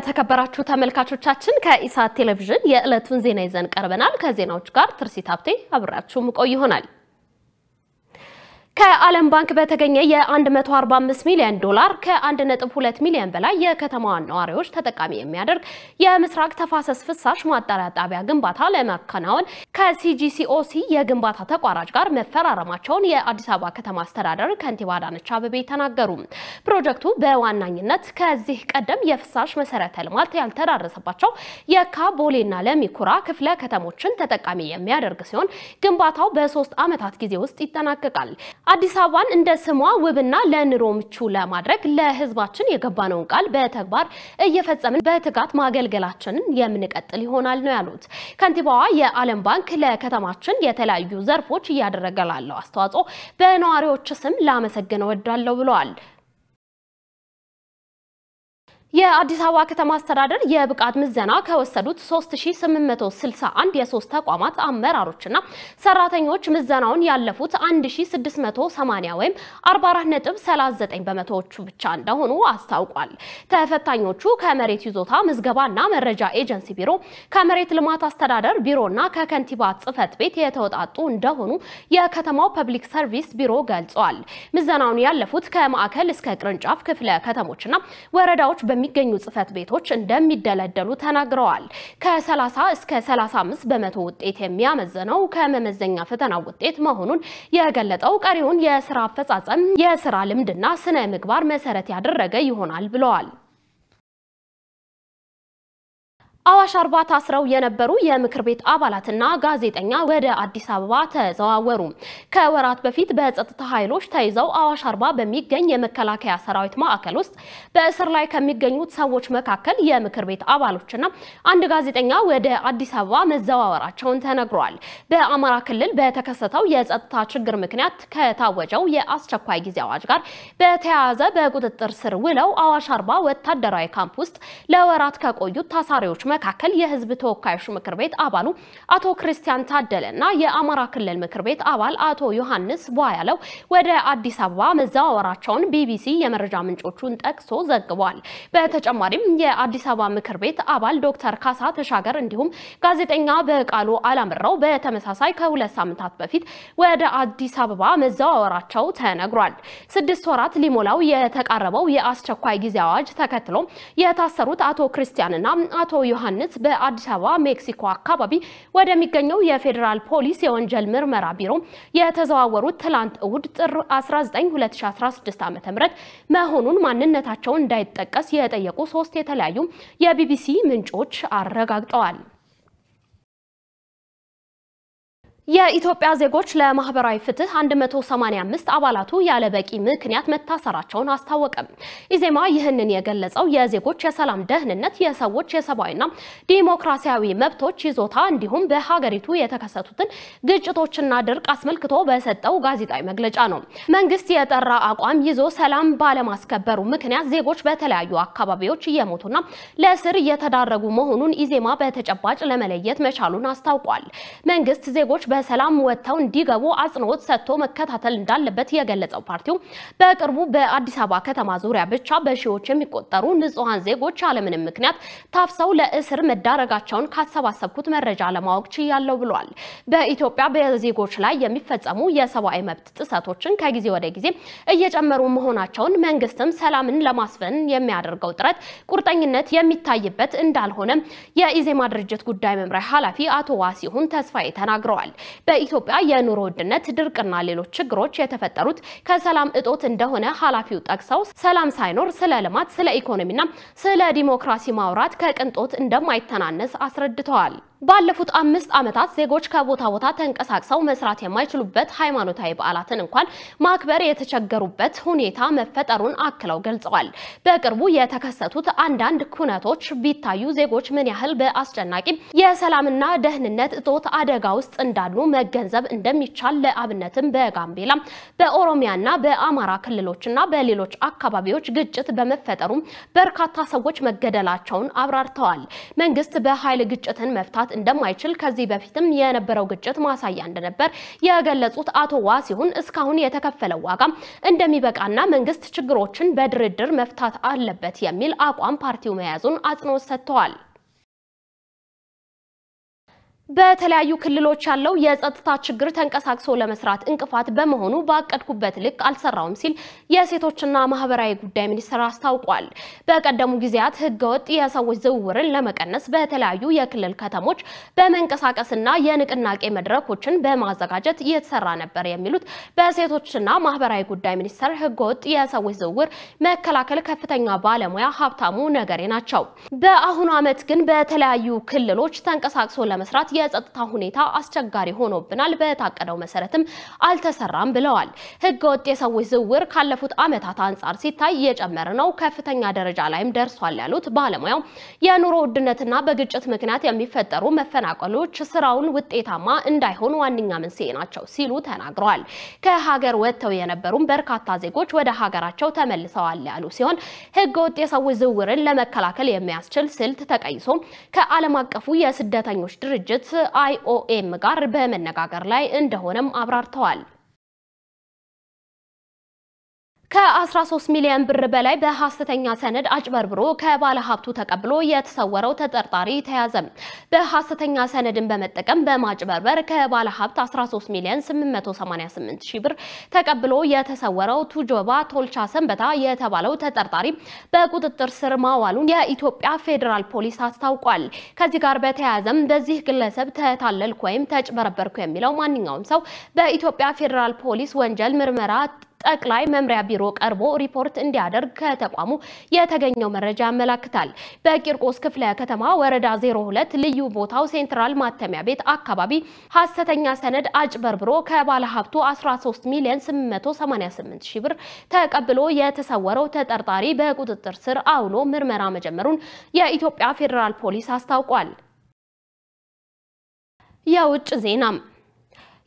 የተከበራችሁ ተመልካቾቻችን ከኢሳት ቴሌቪዥን የዕለቱን ዜና ይዘን ቀርበናል። ከዜናዎች ጋር ትርሲት ሀብቴ አብራችሁም ቆይ ይሆናል። ከዓለም ባንክ በተገኘ የ145 ሚሊዮን ዶላር ከ1.2 ሚሊዮን በላይ የከተማዋን ነዋሪዎች ተጠቃሚ የሚያደርግ የምስራቅ ተፋሰስ ፍሳሽ ማጣሪያ ጣቢያ ግንባታ ለማከናወን ከሲጂሲኦሲ የግንባታ ተቋራጭ ጋር መፈራረማቸውን የአዲስ አበባ ከተማ አስተዳደር ከንቲባ አዳነች አቤቤ ተናገሩ። ፕሮጀክቱ በዋናኝነት ከዚህ ቀደም የፍሳሽ መሰረተ ልማት ያልተዳረሰባቸው የካ ቦሌና ለሚኩራ ክፍለ ከተሞችን ተጠቃሚ የሚያደርግ ሲሆን ግንባታው በሶስት ዓመታት ጊዜ ውስጥ ይጠናቀቃል። አዲስ አበባን እንደ ስሟ ውብና ለኑሮ ምቹ ለማድረግ ለህዝባችን የገባነውን ቃል በተግባር እየፈጸምን በትጋት ማገልገላችንን የምንቀጥል ይሆናል ነው ያሉት ከንቲባዋ። የዓለም ባንክ ለከተማችን የተለያዩ ዘርፎች እያደረገ ላለው አስተዋጽኦ በነዋሪዎች ስም ላመሰግን እወዳለሁ ብለዋል። የአዲስ አበባ ከተማ አስተዳደር የብቃት ምዘና ከወሰዱት 3861 የሶስት ተቋማት አመራሮችና ሰራተኞች ምዘናውን ያለፉት 1680 ወይም 44.39 በመቶዎቹ ብቻ እንደሆኑ አስታውቋል። ተፈታኞቹ ከመሬት ይዞታ ምዝገባና መረጃ ኤጀንሲ ቢሮ፣ ከመሬት ልማት አስተዳደር ቢሮና ከከንቲባ ጽህፈት ቤት የተወጣጡ እንደሆኑ የከተማው ፐብሊክ ሰርቪስ ቢሮ ገልጿል። ምዘናውን ያለፉት ከማዕከል እስከ ቅርንጫፍ ክፍለ ከተሞችና ወረዳዎች በሚ የሚገኙ ጽህፈት ቤቶች እንደሚደለደሉ ተናግረዋል። ከ30 እስከ 35 በመቶ ውጤት የሚያመዝነው ከመመዘኛ ፈተና ውጤት መሆኑን የገለጠው ቀሪውን የስራ አፈጻጸም የስራ ልምድና ስነ ምግባር መሰረት ያደረገ ይሆናል ብለዋል። አዋሽ አርባ ታስረው የነበሩ የምክር ቤት አባላትና ጋዜጠኛ ወደ አዲስ አበባ ተዘዋወሩ። ከወራት በፊት በጸጥታ ኃይሎች ተይዘው አዋሽ አርባ በሚገኝ የመከላከያ ሰራዊት ማዕከል ውስጥ በእስር ላይ ከሚገኙት ሰዎች መካከል የምክር ቤት አባሎችና አንድ ጋዜጠኛ ወደ አዲስ አበባ መዘዋወራቸውን ተነግሯል። በአማራ ክልል በተከሰተው የጸጥታ ችግር ምክንያት ከታወጀው የአስቸኳይ ጊዜ አዋጅ ጋር በተያያዘ በቁጥጥር ስር ውለው አዋሽ አርባ ወታደራዊ ካምፕ ውስጥ ለወራት ከቆዩት ታሳሪዎች መካከል የህዝብ ተወካዮች ምክር ቤት አባሉ አቶ ክርስቲያን ታደለ እና የአማራ ክልል ምክር ቤት አባል አቶ ዮሐንስ ቧያለው ወደ አዲስ አበባ መዘዋወራቸውን ቢቢሲ የመረጃ ምንጮቹን ጠቅሶ ዘግቧል። በተጨማሪም የአዲስ አበባ ምክር ቤት አባል ዶክተር ካሳ ተሻገር እንዲሁም ጋዜጠኛ በቃሉ አላምረው በተመሳሳይ ከሁለት ሳምንታት በፊት ወደ አዲስ አበባ መዘዋወራቸው ተነግሯል። ስድስት ወራት ሊሞላው የተቃረበው የአስቸኳይ ጊዜ አዋጅ ተከትሎ የታሰሩት አቶ ክርስቲያንና አቶ ዮሐ ዮሐንስ በአዲስ አበባ ሜክሲኮ አካባቢ ወደሚገኘው የፌዴራል ፖሊስ የወንጀል ምርመራ ቢሮ የተዘዋወሩት ትላንት እሁድ ጥር 19 2016 ዓ.ም መሆኑን ማንነታቸውን እንዳይጠቀስ የጠየቁ ሶስት የተለያዩ የቢቢሲ ምንጮች አረጋግጠዋል። የኢትዮጵያ ዜጎች ለማህበራዊ ፍትህ 185 አባላቱ ያለበቂ ምክንያት መታሰራቸውን አስታወቀም። ኢዜማ ይህንን የገለጸው የዜጎች የሰላም ደህንነት፣ የሰዎች የሰብአዊና ዲሞክራሲያዊ መብቶች ይዞታ እንዲሁም በሀገሪቱ የተከሰቱትን ግጭቶችና ድርቅ አስመልክቶ በሰጠው ጋዜጣዊ መግለጫ ነው። መንግስት የጠራ አቋም ይዞ ሰላም ባለማስከበሩ ምክንያት ዜጎች በተለያዩ አካባቢዎች እየሞቱና ለእስር እየተዳረጉ መሆኑን ኢዜማ በተጨባጭ ለመለየት መቻሉን አስታውቋል። መንግስት ዜጎች በሰላም ወጥተው እንዲገቡ አጽንኦት ሰጥቶ መከታተል እንዳለበት የገለጸው ፓርቲው በቅርቡ በአዲስ አበባ ከተማ ዙሪያ ብቻ በሺዎች የሚቆጠሩ ንጹሐን ዜጎች ያለምንም ምክንያት ታፍሰው ለእስር መዳረጋቸውን ካሰባሰብኩት መረጃ ለማወቅ ችያለሁ ብሏል። በኢትዮጵያ በዜጎች ላይ የሚፈጸሙ የሰብአዊ መብት ጥሰቶችን ከጊዜ ወደ ጊዜ እየጨመሩ መሆናቸውን መንግስትም ሰላምን ለማስፈን የሚያደርገው ጥረት ቁርጠኝነት የሚታይበት እንዳልሆነ የኢዜማ ድርጅት ጉዳይ መምሪያ ኃላፊ አቶ ዋሲሁን ተስፋዬ ተናግረዋል። በኢትዮጵያ የኑሮ ውድነት፣ ድርቅና ሌሎች ችግሮች የተፈጠሩት ከሰላም እጦት እንደሆነ ኃላፊው ጠቅሰው ሰላም ሳይኖር ስለ ልማት፣ ስለ ኢኮኖሚና ስለ ዲሞክራሲ ማውራት ከቅንጦት እንደማይተናነስ አስረድተዋል። ባለፉት አምስት ዓመታት ዜጎች ከቦታ ቦታ ተንቀሳቅሰው መስራት የማይችሉበት ሃይማኖታዊ በዓላትን እንኳን ማክበር የተቸገሩበት ሁኔታ መፈጠሩን አክለው ገልጸዋል። በቅርቡ የተከሰቱት አንዳንድ ኩነቶች ቢታዩ ዜጎች ምን ያህል በአስጨናቂ የሰላምና ደህንነት እጦት አደጋ ውስጥ እንዳሉ መገንዘብ እንደሚቻል ለአብነትም በጋምቤላ በኦሮሚያና በአማራ ክልሎችና በሌሎች አካባቢዎች ግጭት በመፈጠሩም በርካታ ሰዎች መገደላቸውን አብራርተዋል። መንግስት በኃይል ግጭትን መፍታት እንደማይችል ከዚህ በፊትም የነበረው ግጭት ማሳያ እንደነበር የገለጹት አቶ ዋ ሲሆን እስካሁን የተከፈለው ዋጋ እንደሚበቃና መንግስት ችግሮችን በድርድር መፍታት አለበት የሚል አቋም ፓርቲው መያዙን አጽንኦት ሰጥተዋል። በተለያዩ ክልሎች ያለው የጸጥታ ችግር ተንቀሳቅሶ ለመስራት እንቅፋት በመሆኑ ባቀድኩበት ልክ አልሰራውም ሲል የሴቶችና ማህበራዊ ጉዳይ ሚኒስቴር አስታውቋል። በቀደሙ ጊዜያት ህገወጥ የሰዎች ዝውውርን ለመቀነስ በተለያዩ የክልል ከተሞች በመንቀሳቀስና የንቅናቄ መድረኮችን በማዘጋጀት እየተሰራ ነበር የሚሉት በሴቶችና ማህበራዊ ጉዳይ ሚኒስቴር ህገወጥ የሰዎች ዝውውር መከላከል ከፍተኛ ባለሙያ ሀብታሙ ነገሬ ናቸው። በአሁኑ ዓመት ግን በተለያዩ ክልሎች ተንቀሳቅሶ ለመስራት የጸጥታ ሁኔታ አስቸጋሪ ሆኖብናል፣ በታቀደው መሰረትም አልተሰራም ብለዋል። ህገ ወጥ የሰዎች ዝውውር ካለፉት ዓመታት አንጻር ሲታይ እየጨመረ ነው፣ ከፍተኛ ደረጃ ላይም ደርሷል ያሉት ባለሙያው የኑሮ ውድነትና በግጭት ምክንያት የሚፈጠሩ መፈናቀሎች ስራውን ውጤታማ እንዳይሆን ዋነኛ መንስኤ ናቸው ሲሉ ተናግረዋል። ከሀገር ወጥተው የነበሩም በርካታ ዜጎች ወደ ሀገራቸው ተመልሰዋል ያሉ ሲሆን ህገ ወጥ የሰዎች ዝውውርን ለመከላከል የሚያስችል ስልት ተቀይሶ ከዓለም አቀፉ የስደተኞች ድርጅት መንግስት አይኦኤም ጋር በመነጋገር ላይ እንደሆነም አብራርተዋል። ከ13 ሚሊዮን ብር በላይ በሐሰተኛ ሰነድ አጭበርብሮ ከባለ ሀብቱ ተቀብሎ የተሰወረው ተጠርጣሪ ተያዘ። በሐሰተኛ ሰነድን በመጠቀም በማጭበርበር ከባለ ሀብት 13 ሚሊዮን 888 ሺህ ብር ተቀብሎ የተሰወረው ቱጆባ ቶልቻ ሰንበታ የተባለው ተጠርጣሪ በቁጥጥር ስር ማዋሉን የኢትዮጵያ ፌዴራል ፖሊስ አስታውቋል። ከዚህ ጋር በተያያዘም በዚህ ግለሰብ ተታለልኩ ወይም ተጭበረበርኩ የሚለው ማንኛውም ሰው በኢትዮጵያ ፌዴራል ፖሊስ ወንጀል ምርመራ ጠቅላይ መምሪያ ቢሮ ቀርቦ ሪፖርት እንዲያደርግ ከተቋሙ የተገኘው መረጃ ያመላክታል። በቂርቆስ ክፍለ ከተማ ወረዳ 02 ልዩ ቦታው ሴንትራል ማተሚያ ቤት አካባቢ ሀሰተኛ ሰነድ አጭበርብሮ ከባለ ሀብቱ 13 ሚሊዮን 888 ሺህ ብር ተቀብሎ የተሰወረው ተጠርጣሪ በቁጥጥር ስር አውሎ ምርመራ መጀመሩን የኢትዮጵያ ፌዴራል ፖሊስ አስታውቋል። የውጭ ዜናም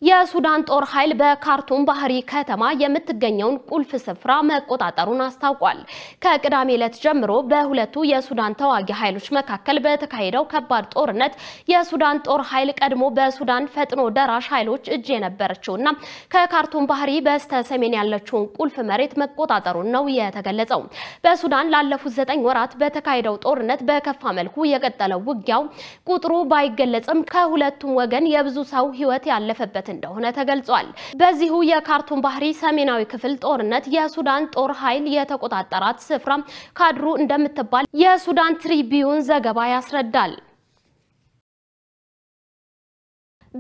የሱዳን ጦር ኃይል በካርቱም ባህሪ ከተማ የምትገኘውን ቁልፍ ስፍራ መቆጣጠሩን አስታውቋል። ከቅዳሜ ዕለት ጀምሮ በሁለቱ የሱዳን ተዋጊ ኃይሎች መካከል በተካሄደው ከባድ ጦርነት የሱዳን ጦር ኃይል ቀድሞ በሱዳን ፈጥኖ ደራሽ ኃይሎች እጅ የነበረችውና ከካርቱም ባህሪ በስተ ሰሜን ያለችውን ቁልፍ መሬት መቆጣጠሩን ነው የተገለጸው። በሱዳን ላለፉት ዘጠኝ ወራት በተካሄደው ጦርነት በከፋ መልኩ የቀጠለው ውጊያው ቁጥሩ ባይገለጽም ከሁለቱም ወገን የብዙ ሰው ህይወት ያለፈበት ሂደት እንደሆነ ተገልጿል። በዚሁ የካርቱም ባህሪ ሰሜናዊ ክፍል ጦርነት የሱዳን ጦር ኃይል የተቆጣጠራት ስፍራ ካድሩ እንደምትባል የሱዳን ትሪቢዩን ዘገባ ያስረዳል።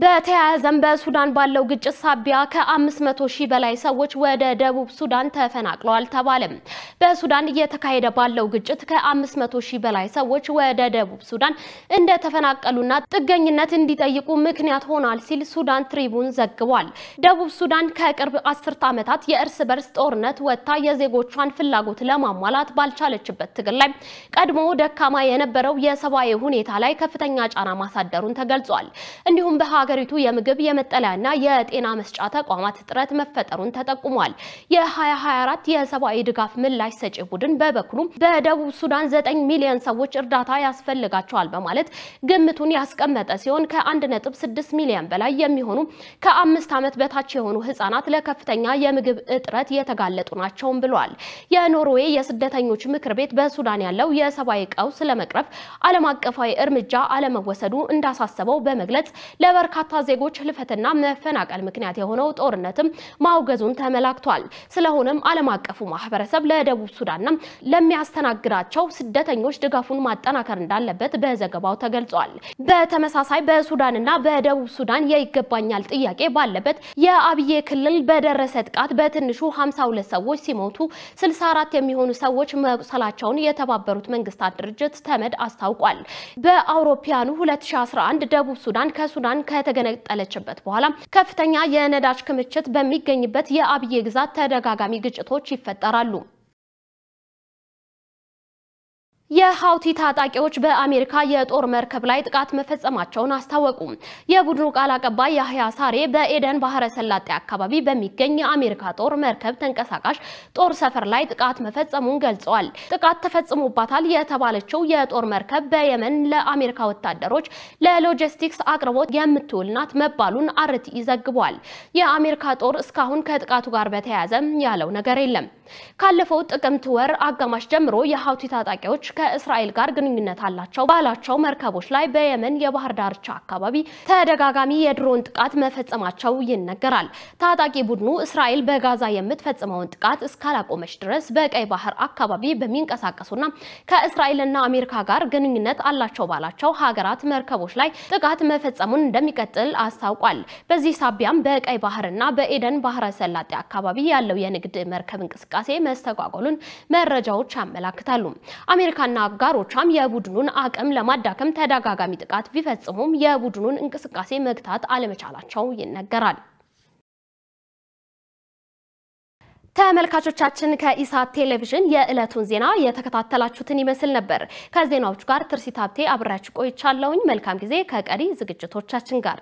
በተያያዘም በሱዳን ባለው ግጭት ሳቢያ ከ500 ሺህ በላይ ሰዎች ወደ ደቡብ ሱዳን ተፈናቅለዋል ተባለም። በሱዳን እየተካሄደ ባለው ግጭት ከ500 ሺህ በላይ ሰዎች ወደ ደቡብ ሱዳን እንደተፈናቀሉና ጥገኝነት እንዲጠይቁ ምክንያት ሆኗል ሲል ሱዳን ትሪቡን ዘግቧል። ደቡብ ሱዳን ከቅርብ አስርት ዓመታት የእርስ በርስ ጦርነት ወጥታ የዜጎቿን ፍላጎት ለማሟላት ባልቻለችበት ትግል ላይ ቀድሞ ደካማ የነበረው የሰብአዊ ሁኔታ ላይ ከፍተኛ ጫና ማሳደሩን ተገልጿል። እንዲሁም በ በሀገሪቱ የምግብ የመጠለያና የጤና መስጫ ተቋማት እጥረት መፈጠሩን ተጠቁሟል። የ2024 የሰብአዊ ድጋፍ ምላሽ ሰጪ ቡድን በበኩሉም በደቡብ ሱዳን 9 ሚሊዮን ሰዎች እርዳታ ያስፈልጋቸዋል በማለት ግምቱን ያስቀመጠ ሲሆን ከ1.6 ሚሊዮን በላይ የሚሆኑ ከአምስት ዓመት በታች የሆኑ ህጻናት ለከፍተኛ የምግብ እጥረት የተጋለጡ ናቸውም ብሏል። የኖርዌይ የስደተኞች ምክር ቤት በሱዳን ያለው የሰብአዊ ቀውስ ለመቅረፍ ዓለም አቀፋዊ እርምጃ አለመወሰዱ እንዳሳሰበው በመግለጽ ለበርካ በርካታ ዜጎች ህልፈትና መፈናቀል ምክንያት የሆነው ጦርነትም ማውገዙን ተመላክቷል። ስለሆነም ዓለም አቀፉ ማህበረሰብ ለደቡብ ሱዳንና ለሚያስተናግዳቸው ስደተኞች ድጋፉን ማጠናከር እንዳለበት በዘገባው ተገልጿል። በተመሳሳይ በሱዳንና በደቡብ ሱዳን የይገባኛል ጥያቄ ባለበት የአብዬ ክልል በደረሰ ጥቃት በትንሹ 52 ሰዎች ሲሞቱ 64 የሚሆኑ ሰዎች መቁሰላቸውን የተባበሩት መንግስታት ድርጅት ተመድ አስታውቋል። በአውሮፓውያኑ 2011 ደቡብ ሱዳን ከሱዳን ከ ከተገነጠለችበት በኋላ ከፍተኛ የነዳጅ ክምችት በሚገኝበት የአብዬ ግዛት ተደጋጋሚ ግጭቶች ይፈጠራሉ። የሀውቲ ታጣቂዎች በአሜሪካ የጦር መርከብ ላይ ጥቃት መፈጸማቸውን አስታወቁ። የቡድኑ ቃል አቀባይ ያህያ ሳሬ በኤደን ባህረ ሰላጤ አካባቢ በሚገኝ የአሜሪካ ጦር መርከብ ተንቀሳቃሽ ጦር ሰፈር ላይ ጥቃት መፈጸሙን ገልጸዋል። ጥቃት ተፈጽሞባታል የተባለችው የጦር መርከብ በየመን ለአሜሪካ ወታደሮች ለሎጂስቲክስ አቅርቦት የምትውል ናት መባሉን አርቲኢ ዘግቧል። የአሜሪካ ጦር እስካሁን ከጥቃቱ ጋር በተያያዘ ያለው ነገር የለም። ካለፈው ጥቅምት ወር አጋማሽ ጀምሮ የሀውቲ ታጣቂዎች ከእስራኤል ጋር ግንኙነት አላቸው ባላቸው መርከቦች ላይ በየመን የባህር ዳርቻ አካባቢ ተደጋጋሚ የድሮን ጥቃት መፈጸማቸው ይነገራል። ታጣቂ ቡድኑ እስራኤል በጋዛ የምትፈጽመውን ጥቃት እስካላቆመች ድረስ በቀይ ባህር አካባቢ በሚንቀሳቀሱና ከእስራኤልና አሜሪካ ጋር ግንኙነት አላቸው ባላቸው ሀገራት መርከቦች ላይ ጥቃት መፈጸሙን እንደሚቀጥል አስታውቋል። በዚህ ሳቢያም በቀይ ባህርና በኤደን ባህረ ሰላጤ አካባቢ ያለው የንግድ መርከብ እንቅስቃሴ መስተጓጎሉን መረጃዎች ያመላክታሉ። አሜሪካ ሻዕቢያና አጋሮቿም የቡድኑን አቅም ለማዳከም ተደጋጋሚ ጥቃት ቢፈጽሙም የቡድኑን እንቅስቃሴ መግታት አለመቻላቸው ይነገራል። ተመልካቾቻችን ከኢሳት ቴሌቪዥን የዕለቱን ዜና የተከታተላችሁትን ይመስል ነበር። ከዜናዎቹ ጋር ትርሲት ሀብቴ አብሬያችሁ ቆይቻለሁኝ። መልካም ጊዜ ከቀሪ ዝግጅቶቻችን ጋር